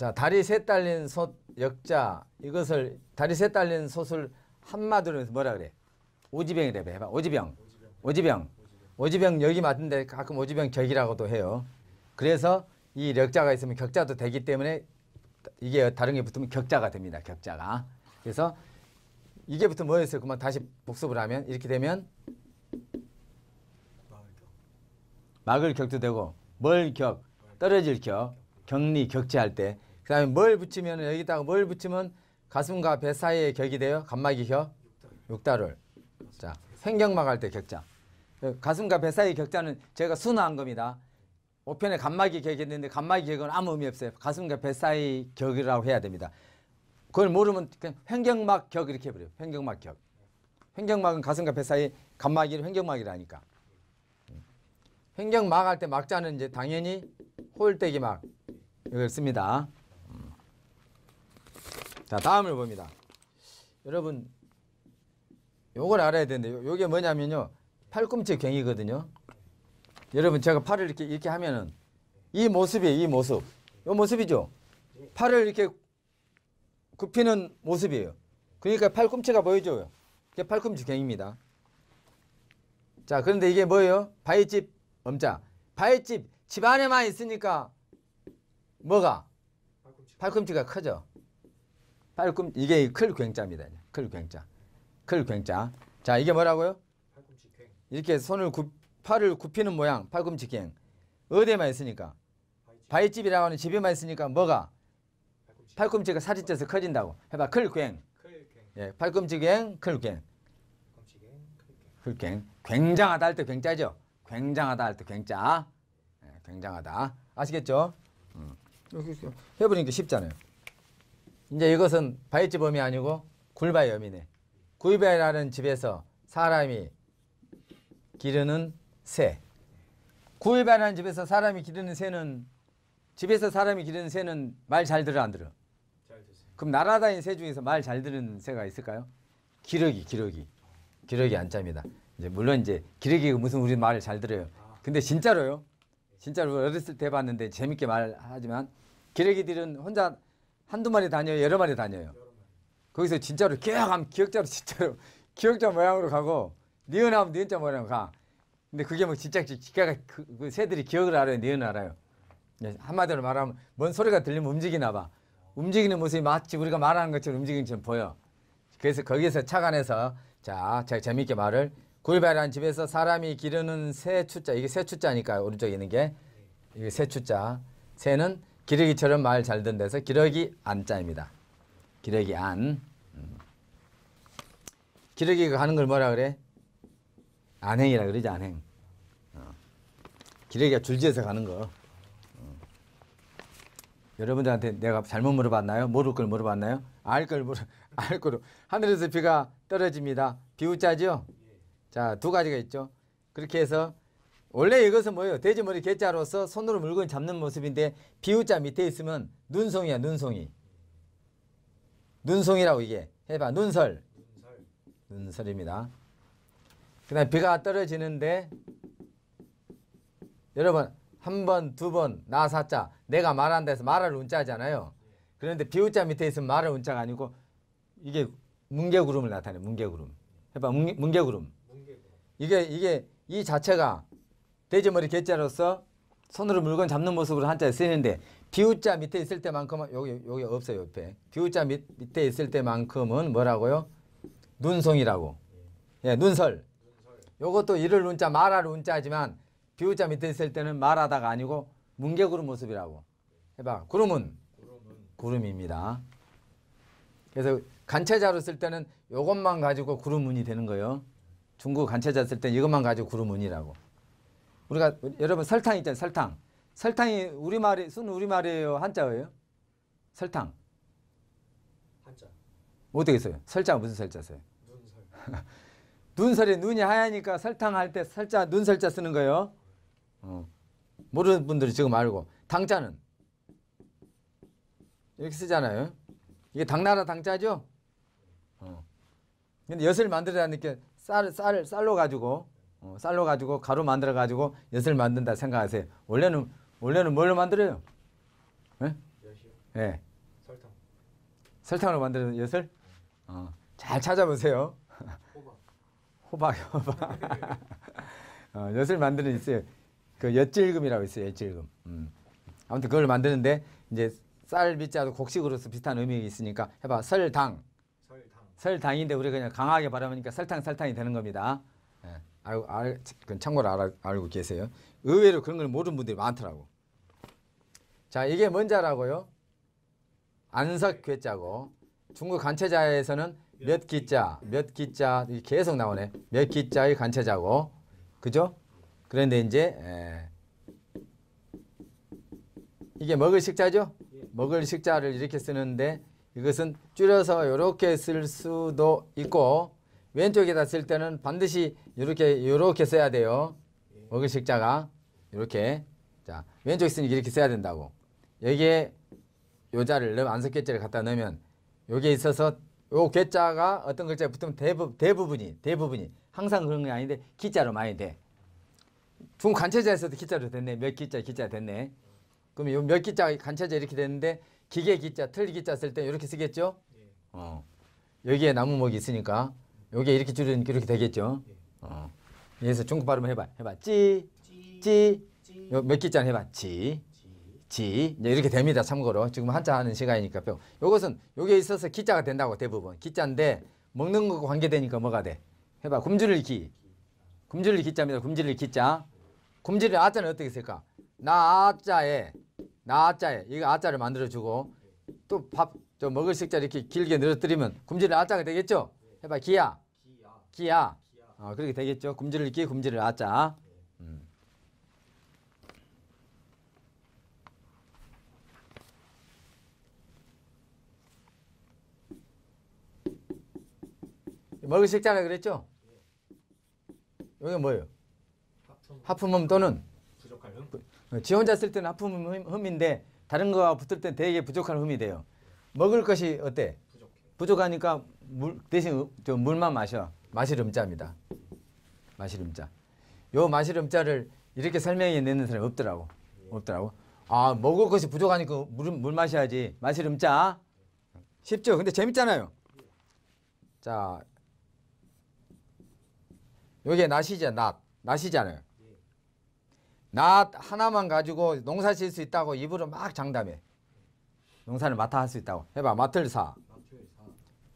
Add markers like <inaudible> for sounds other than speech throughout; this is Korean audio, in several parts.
자 다리 셋 달린 솥 역자 이것을 다리 셋 달린 솥을 한마디로 해서 뭐라 그래? 오지병이래 해봐. 오지병. 오지병. 오지병 여기 맞는데 가끔 오지병 격이라고도 해요. 그래서 이 역자가 있으면 격자도 되기 때문에 이게 다른 게 붙으면 격자가 됩니다. 격자가. 그래서 이게 부터 뭐였어요? 그만 다시 복습을 하면 이렇게 되면 막을 격도 되고 뭘 격, 떨어질 격, 격리, 격제할 때그 다음에 뭘 붙이면 여기다가 뭘 붙이면 가슴과 배사이에 격이 돼요? 간막이 격? 육다를. 자, 횡격막 할 때 격자. 가슴과 배 사이의 격자는 제가 순화한 겁니다. 5편에 간막이 격이 있는데 간막이 격은 아무 의미 없어요. 가슴과 배 사이 격이라고 해야 됩니다. 그걸 모르면 그냥 횡격막 격 이렇게 해버려요. 횡격막 격. 횡격막은 가슴과 배 사이 간막이 횡격막이라니까. 횡격막 할 때 막자는 이제 당연히 홀대기 막 이걸 씁니다. 자 다음을 봅니다. 여러분 요걸 알아야 되는데 요, 게 뭐냐면요 팔꿈치 갱이거든요. 여러분 제가 팔을 이렇게 이렇게 하면은 이 모습이 요이 모습 요 모습이죠. 팔을 이렇게 굽히는 모습이에요. 그러니까 팔꿈치가 보여줘요. 이게 팔꿈치 갱입니다. 자 그런데 이게 뭐예요? 바위집 엄자 바위집 집 안에만 있으니까 뭐가 팔꿈치가 크죠. 팔꿈 이게 클 굉자입니다. 클 굉자. 클 굉자. 자, 이게 뭐라고요? 팔꿈치 괭. 이렇게 손을 굽 팔을 굽히는 모양, 팔꿈치 괭. 어디에만 있으니까? 바위집. 이라고 하는 집에만 있으니까 뭐가? 팔꿈치. 팔꿈치가 살이 쪄서 커진다고. 해봐. 클 괭. 예, 팔꿈치 괭, 클 괭. 클 괭. 굉장하다 할 때 굉자죠. 굉장하다 할 때 굉자. 예, 굉장하다. 아시겠죠? 음. 해보니까 쉽잖아요. 이제 이것은 바이지범이 아니고 굴바염이네. 구이바라는 집에서 사람이 기르는 새. 굴바라는 집에서 사람이 기르는 새는 집에서 사람이 기르는 새는 말 잘 들어 안 들어? 잘들으요 그럼 날아다니는 새 중에서 말 잘 들은 새가 있을까요? 기러기, 기러기. 기러기 안짜입니다. 이제 물론 이제 기러기가 무슨 우리 말을 잘 들어요. 아. 근데 진짜로요. 진짜로 어렸을 때 봤는데 재밌게 말하지만 기러기들은 혼자 한두 마리 다녀요? 여러 마리 다녀요? 거기서 진짜로 기억하면 기억자로 진짜로 <laughs> 기억자 모양으로 가고 니은하면 니은자 모양으로 가. 근데 그게 뭐 진짜 기가가 그, 그 새들이 기억을 알아요. 니은 알아요. 네, 한마디로 말하면 뭔 소리가 들리면 움직이나 봐. 움직이는 모습이 마치 우리가 말하는 것처럼 움직이는 것처럼 보여. 그래서 거기에서 착안해서 자, 제가 재미있게 말을 구이바라는 집에서 사람이 기르는 새 추자 이게 새 추자니까요. 오른쪽에 있는 게 이게 새 추자. 새는 기러기처럼 말 잘 듣는 데서 기러기 안자입니다. 기러기 안. 음. 기러기가 하는 걸 뭐라 그래? 안행이라 그러지 안행. 어. 기러기가 줄지어서 가는 거. 어. 여러분들한테 내가 잘못 물어봤나요? 모를 걸 물어봤나요? 알걸 물어 <laughs> 알거 하늘에서 비가 떨어집니다. 비우자죠? 자, 두 가지가 있죠. 그렇게 해서 원래 이것은 뭐예요? 돼지머리 개자로서 손으로 물건 잡는 모습인데 비우자 밑에 있으면 눈송이야 눈송이. 눈송이라고 이게 해봐 눈설. 눈설. 입니다그 다음 비가 떨어지는데 여러분 한 번, 두 번, 나 사자 내가 말한 데서 말을 운자잖아요. 그런데 비우자 밑에 있으면 말을 운자가 아니고 이게 뭉개구름을 나타내 뭉개구름. 해봐 뭉개구름. 이게 이게 이 자체가 돼지머리 개자로서 손으로 물건 잡는 모습으로 한자 쓰이는데 비우자 밑에 있을 때만큼은 여기 여기 없어요 옆에 비우자 밑, 밑에 있을 때만큼은 뭐라고요? 눈송이라고 예 눈설 요것도 이를 눈자 말할 눈자지만 비우자 밑에 있을 때는 말하다가 아니고 문개구름 모습이라고 해봐 구름은 구름입니다 그래서 간체자로 쓸 때는 이것만 가지고 구름운이 되는 거예요 중국 간체자 쓸때 이것만 가지고 구름운이라고 우리가 여러분 설탕 있잖아요. 설탕. 설탕이 우리말이 순 우리말이에요. 한자예요? 설탕. 한자. 어떻게 써요? 설자 무슨 설자 써요? 눈설. <laughs> 이 눈이 하얘니까 설탕 할 때 설자 눈설자 쓰는 거예요. 어. 모르는 분들이 지금 알고 당자는 이렇게 쓰잖아요. 이게 당나라 당자죠? 어. 근데 엿을 만들어야 하니까 쌀, 쌀, 쌀로 가지고 어, 쌀로 가지고 가루 만들어 가지고 엿을 만든다 생각하세요. 원래는 원래는 뭘로 만들어요? 예? 네? 설탕. 설탕으로 만드는 엿을 어, 잘 찾아보세요. 호박. 호박, <laughs> 어, 엿을 만드는 있어요. 그 엿질금이라고 있어요. 엿질금. 음. 아무튼 그걸 만드는데 이제 쌀 밑자도 곡식으로서 비슷한 의미가 있으니까 해봐 설당. 설당. 설당인데 우리 그냥 강하게 발음하니까 설탕 설탕이 되는 겁니다. 예, 알, 알, 참고로 알아, 알고 계세요. 의외로 그런 걸 모르는 분들이 많더라고. 자, 이게 뭔자라고요? 안석 괴자고 중국 간체자에서는 몇 기자, 몇 기자 계속 나오네. 몇 기자의 간체자고, 그죠? 그런데 이제 에, 예. 이게 먹을 식자죠? 먹을 식자를 이렇게 쓰는데 이것은 줄여서 이렇게 쓸 수도 있고 왼쪽에다 쓸 때는 반드시 이렇게 이렇게 써야 돼요. 먹을 식자가 이렇게 자 왼쪽 있으니 이렇게 써야 된다고. 여기에 요자를 안석 괴자를 갖다 넣으면 여기에 있어서 요 괴자가 어떤 글자에 붙으면 대부, 대부분이 대부분이 항상 그런 게 아닌데 기자로 많이 돼. 중 간체자에서도 기자로 됐네. 몇 기자 기자 됐네. 그럼 요몇 기자 간체자 이렇게 됐는데 기계 기자 틀 기자 쓸때 이렇게 쓰겠죠? 예. 어. 여기에 나무목이 있으니까 요게 이렇게 줄이니까 이렇게 되겠죠. 예. 어. 그래서 중국 발음 해봐. 해봐. 찌, 찌. 몇 글자 해봐. 찌, 지. 이제 이렇게 됩니다. 참고로. 지금 한자 하는 시간이니까. 뿅. 요것은 요게 있어서 기자가 된다고 대부분. 기자인데 먹는 거 관계되니까 뭐가 돼? 해봐. 굶주릴 기. 굶주릴 기자입니다. 굶주릴 기자. 굶주릴 아자는 어떻게 쓸까? 나 아자에 나 아자에 이거 아자를 만들어주고 또밥저 먹을 식자 이렇게 길게 늘어뜨리면 굶주릴 아자가 되겠죠? 해봐 기야. 기야. 기야. 어, 그렇게 되겠죠. 금지를 기, 금지를 아자. 먹을 식자라 그랬죠? 이게 예. 뭐예요? 하품음, 또는 부족한 흠? 어, 지 혼자 쓸 때는 하품음 흠인데 다른 거와 붙을 때 되게 부족한 흠이 돼요. 먹을 것이 어때? 부족하니까 물 대신 저 물만 마셔. 마실 음자입니다. 마실 음자. 요 마실 음자를 이렇게 설명해 내는 사람이 없더라고. 없더라고. 아 먹을 것이 부족하니까 물, 물 마셔야지. 마실 음자. 쉽죠? 근데 재밌잖아요. 자 요게 낫이죠. 낫. 낫이잖아요. 낫 하나만 가지고 농사 지을 수 있다고 입으로 막 장담해. 농사를 맡아 할 수 있다고. 해봐. 맡을 사.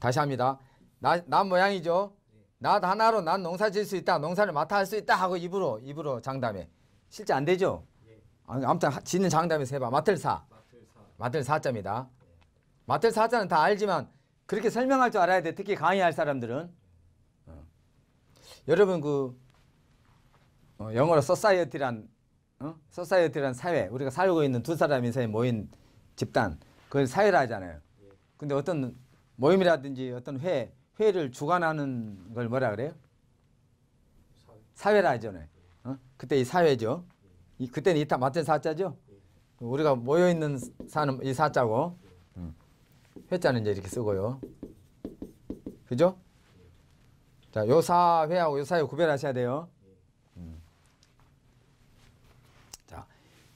다시 합니다. 나, 난 모양이죠. 나 하나로 난 농사 질 수 있다. 농사를 맡아 할 수 있다 하고 입으로 입으로 장담해. 실제 안 되죠? 아, 아무튼 짓는 장담에서 봐 맡을 사. 맡을 사자입니다. 맡을 사자는 다 알지만 그렇게 설명할 줄 알아야 돼. 특히 강의할 사람들은. 어. 여러분 그 어, 영어로 소사이어티란 어? 소사이어티란 사회 우리가 살고 있는 두사람이 모인 집단 그걸 사회라 하잖아요. 근데 어떤 모임이라든지 어떤 회, 회를 주관하는 걸 뭐라 그래요? 사회라 하잖아요. 네. 어? 그때 이 사회죠. 이, 그때는 이타 맞은 사자죠. 우리가 모여 있는 사는 이 사자고 음. 회자는 이제 이렇게 쓰고요. 그죠? 자, 요사 회하고 요사회 구별하셔야 돼요. 음.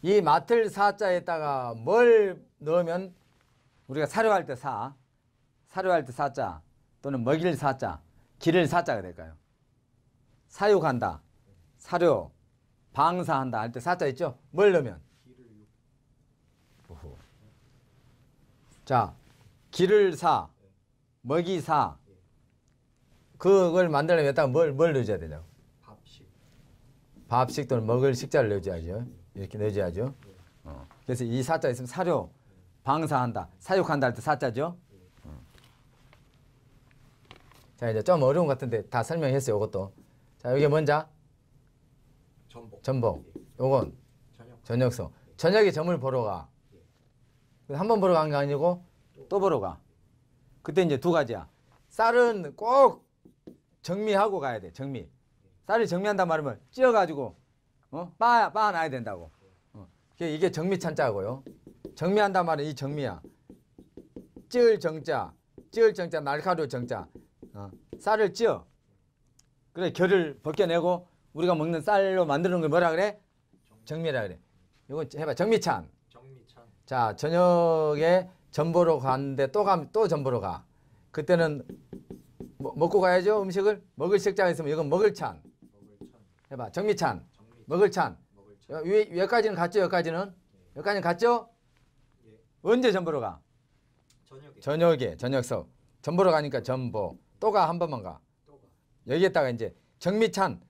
이 맡을 사자에다가 뭘 넣으면 우리가 사료할 때 사. 사료할 때 사자 또는 먹일 사자 길을 사자가 될까요? 사육한다 사료 방사한다 할 때 사자 있죠? 뭘 넣으면? 자 길을 사 먹이 사 그걸 만들려면 뭘, 뭘 넣어줘야 되냐 밥식 밥식 또는 먹을 식자를 넣어줘야죠 이렇게 넣어줘야죠 어. 그래서 이 사자 있으면 사료 방사한다 사육한다 할 때 사자죠 자 이제 좀 어려운 것 같은데 다 설명했어요. 이것도. 자 이게 뭔자? 전복. 전복. 요건 저녁. 성 저녁에 점을 보러 가. 한 번 보러 간게 아니고 또 보러 가. 그때 이제 두 가지야. 쌀은 꼭 정미하고 가야 돼. 정미. 쌀을 정미한다 말하면 찧어가지고 어? 빻아, 빻아놔야 된다고. 어. 이게 정미 찬자고요. 정미한다 말은 이 정미야. 찌을 정자, 찌을 정자, 날카로 정자. 어, 쌀을 찌어. 그래 결을 벗겨내고 우리가 먹는 쌀로 만드는 걸 뭐라 그래? 정미라 그래. 이거 해봐 정미찬. 정미찬. 자 저녁에 전보로 가는데 또가또 면 전보로 가. 그때는 뭐, 먹고 가야죠 음식을 먹을 식장 있으면 이건 먹을 찬. 먹을 찬. 해봐 정미찬. 정미찬. 먹을 찬. 먹을 찬. 위, 여기까지는 갔죠 여기까지는 예. 여기까지는 갔죠. 예. 언제 전보로 가? 저녁에. 저녁에 저녁석. 전보로 가니까 전보. 또가한 번만 가. 여기에다가 이제 정미찬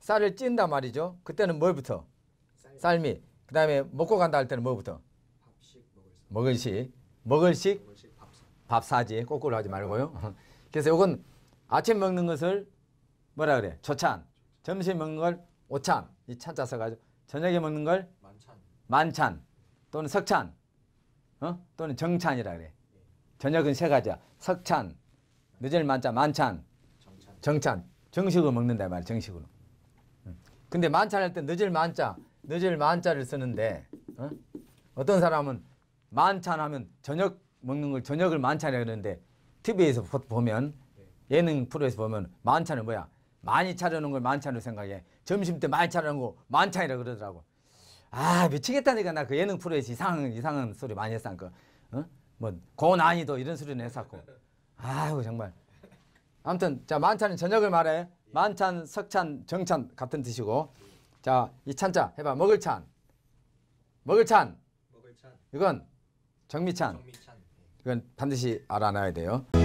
쌀을 찐다 말이죠. 그때는 뭘부터? 쌀미. 그 다음에 먹고 간다 할 때는 뭐부터? 먹을식. 먹을식. 밥 사지. 거꾸로 하지 말고요. <laughs> 그래서 이건 아침 먹는 것을 뭐라 그래? 초찬 점심 먹는 걸 오찬. 이 찬자 써가지고 저녁에 먹는 걸 만찬. 만찬. 또는 석찬. 어? 또는 정찬이라 그래. 저녁은 세 가지야. 석찬, 늦을 만자 만찬. 정찬. 정찬. 정식으로 먹는다 말이야. 정식으로. 근데 만찬 할 때 늦을 만자, 늦을 만자를 쓰는데 어? 어떤 사람은 만찬하면 저녁 먹는 걸 저녁을 만찬이라 그러는데 TV에서 보면 네. 예능 프로에서 보면 만찬은 뭐야? 많이 차려놓은 걸 만찬으로 생각해. 점심 때 많이 차려놓은 거 만찬이라 그러더라고. 아 미치겠다니까 나 그 예능 프로에서 이상한 이상한 소리 많이 했어. 그 어? 뭐 고난이도 이런 소리는 했었고. 아유 정말. 아무튼 자 만찬은 저녁을 말해. 만찬, 석찬, 정찬 같은 뜻이고. 자, 이 찬자 해봐. 먹을 찬. 먹을 찬. 먹을 찬. 이건 정미찬. 정미찬. 이건 반드시 알아놔야 돼요.